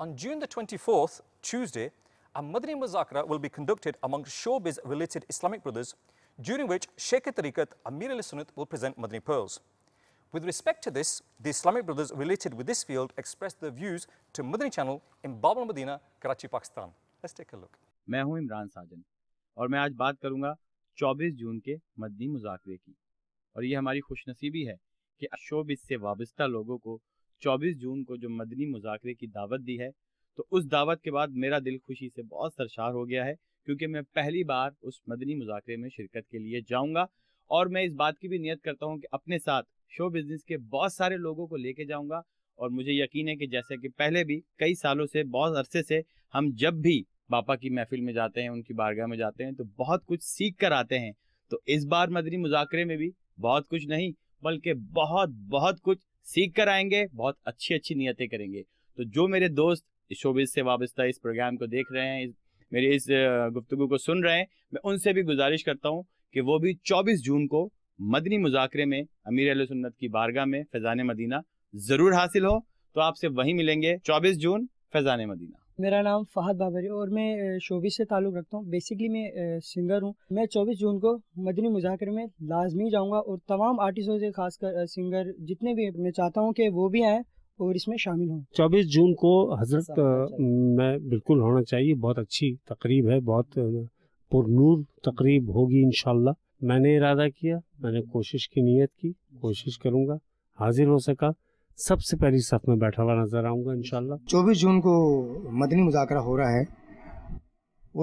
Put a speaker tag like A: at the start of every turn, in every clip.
A: On June the 24th, Tuesday, a Madani Muzakara will be conducted among showbiz-related Islamic brothers, during which Sheikh Tariqat Amir al-Sunnat will present Madani pearls. With respect to this, the Islamic brothers related with this field expressed their views to Madani Channel in Babul Medina, Karachi, Pakistan. Let's take a look.
B: मैं हूं इमरान साजन और मैं आज बात करूंगा 24 जून के मदनी मुजाकरे And this is our खुशनसीबी that कि शोबिस से 24 जून को जो मदनी मुजाकरे की दावत दी है तो उस दावत के बाद मेरा दिल खुशी से बहुत सरशार हो गया है क्योंकि मैं पहली बार उस मदनी मुजाकरे में शिरकत के लिए जाऊंगा और मैं इस बात की भी नियत करता हूँ कि अपने साथ शो बिजनेस के बहुत सारे लोगों को लेके जाऊंगा और मुझे यकीन है कि जैसे कि पहले भी कई सालों से बहुत अरसे से हम जब भी बापा की महफिल में जाते हैं उनकी बारगाह में जाते हैं तो बहुत कुछ सीख कर आते हैं तो इस बार मदनी मुजाकरे में भी बहुत कुछ नहीं बल्कि बहुत बहुत कुछ सीख कर आएंगे बहुत अच्छी अच्छी नियतें करेंगे तो जो मेरे दोस्त शोबिस से वाबस्ता इस प्रोग्राम को देख रहे हैं मेरे इस गुफ्तु को सुन रहे हैं मैं उनसे भी गुजारिश करता हूँ कि वो भी 24 जून को मदनी मुजाकरे में अमीर सुन्नत की बारगाह में फैज़ान मदीना ज़रूर हासिल हो तो आपसे वहीं मिलेंगे 24 जून फैज़ान मदीना
C: मेरा नाम फ़हद बाबरी और मैं शोबी से ताल्लुक़ रखता हूँ बेसिकली मैं सिंगर हूँ मैं 24 जून को मदनी मुजाकर में लाजमी जाऊँगा और तमाम आर्टिस्टों से खासकर सिंगर जितने भी मैं चाहता हूँ कि वो भी आए और इसमें शामिल हों
D: चौबीस जून को हजरत मैं बिल्कुल होना चाहिए बहुत अच्छी तकरीब है बहुत पुरनूर तकरीब होगी इन मैंने इरादा किया मैंने कोशिश की नीयत की कोशिश करूँगा हाजिर हो सका सबसे पहली सफ में बैठा हुआ नजर आऊंगा इनशाला
E: चौबीस जून को मदनी मुजाकरा हो रहा है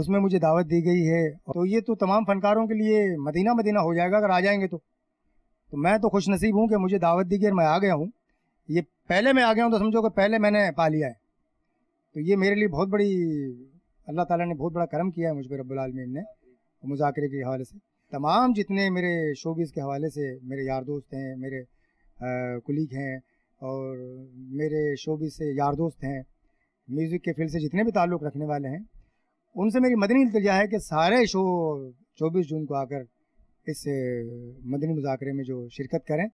E: उसमें मुझे दावत दी गई है तो ये तो तमाम फनकारों के लिए मदीना मदीना हो जाएगा अगर आ जाएंगे तो तो मैं तो खुश नसीब हूँ कि मुझे दावत दी गई और मैं आ गया हूँ ये पहले मैं आ गया हूँ तो समझो कि पहले मैंने पा लिया है तो ये मेरे लिए बहुत बड़ी अल्लाह ताला ने बहुत बड़ा करम किया है मुझ पर रबालमीन ने मुजाकरे के हवाले से तमाम जितने मेरे शोबिस के हवाले से मेरे यार दोस्त हैं मेरे कुलीग हैं और मेरे शोबी से यार दोस्त हैं म्यूज़िक के फील्ड से जितने भी ताल्लुक़ रखने वाले हैं उनसे मेरी मदनी इल्तजा है कि सारे शो चौबीस जून को आकर इस मदनी मुजाकरे में जो शिरकत करें